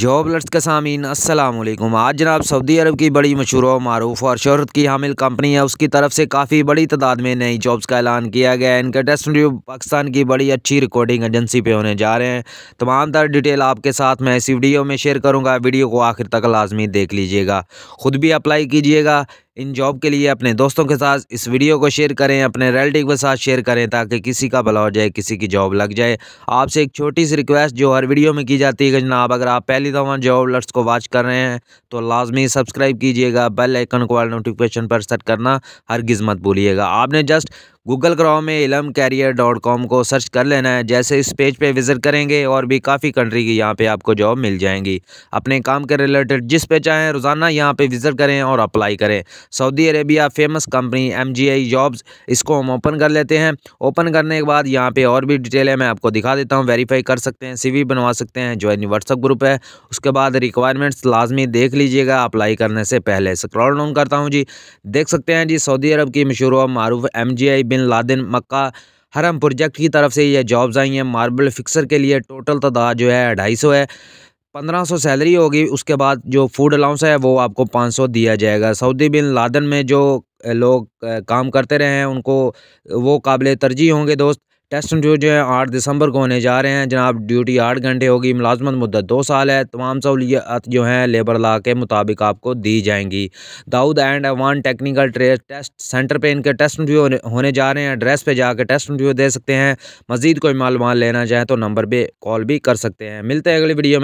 job लर्स के सामीन असलम आज जनाब सऊदी अरब की बड़ी मशहूर और मरूफ और शहरत की हामिल कंपनी है उसकी तरफ से काफ़ी बड़ी तादाद में नई जॉब्स का ऐलान किया गया है इनके टेस्ट ट्यूब पाकिस्तान की बड़ी अच्छी रिकॉर्डिंग एजेंसी पे होने जा रहे हैं तमाम तर डिटेल आपके साथ मैं इसी वीडियो में शेयर करूँगा वीडियो को आखिर तक लाजमी देख लीजिएगा ख़ुद भी अप्लाई कीजिएगा इन जॉब के लिए अपने दोस्तों के साथ इस वीडियो को शेयर करें अपने रिलेटिव के साथ शेयर करें ताकि किसी का भला हो जाए किसी की जॉब लग जाए आपसे एक छोटी सी रिक्वेस्ट जो हर वीडियो में की जाती है जनाब अगर आप पहली दफ़ा जॉब लर्ट्स को वॉच कर रहे हैं तो लाजमी सब्सक्राइब कीजिएगा बेल आइकन को नोटिफिकेशन पर सेट करना हर मत भूलिएगा आपने जस्ट गूगल क्रोम में इलम कैरियर डॉट कॉम को सर्च कर लेना है जैसे इस पेज पे विज़िट करेंगे और भी काफ़ी कंट्री की यहाँ पे आपको जॉब मिल जाएंगी अपने काम के रिलेटेड जिस पे चाहें रोज़ाना यहाँ पे विज़िट करें और अप्लाई करें Saudi Arabia famous company M G I jobs इसको हम ओपन कर लेते हैं ओपन करने के बाद यहाँ पर और भी डिटेल है मैं आपको दिखा देता हूँ वेरीफाई कर सकते हैं सी बनवा सकते हैं ज्वाइन व्हाट्सअप ग्रुप है उसके बाद रिक्वायरमेंट्स लाजमी देख लीजिएगा अप्लाई करने से पहले स्क्रॉल डाउन करता हूँ जी देख सकते हैं जी सऊदी अरब की मशहूर और मरूफ एम जी आई बिन लादेन मक्का हरम प्रोजेक्ट की तरफ से ये जॉब्स आई हैं मार्बल फिक्सर के लिए टोटल तादाद जो है ढाई सौ है पंद्रह सौ सैलरी होगी उसके बाद जो फूड अलाउंस है वो आपको पाँच सौ दिया जाएगा सऊदी बिन लादन में जो लोग काम करते रहे हैं उनको वो काबिल तरजीह होंगे दोस्त टेस्ट जो जो है आठ दिसंबर को होने जा रहे हैं जनाब ड्यूटी आठ घंटे होगी मुलाजमत मुद्दत दो साल है तमाम सहूलियात जो हैं लेबर ला के मुताबिक आपको दी जाएंगी Dawood and Awan technical test centre पे इनके टेस्ट इंटरव्यू होने जा रहे हैं एड्रेस पे जाकर टेस्ट इंटरव्यू दे सकते हैं मजीद कोई मालूम लेना चाहें तो नंबर पर कॉल भी कर सकते हैं मिलते हैं अगली वीडियो में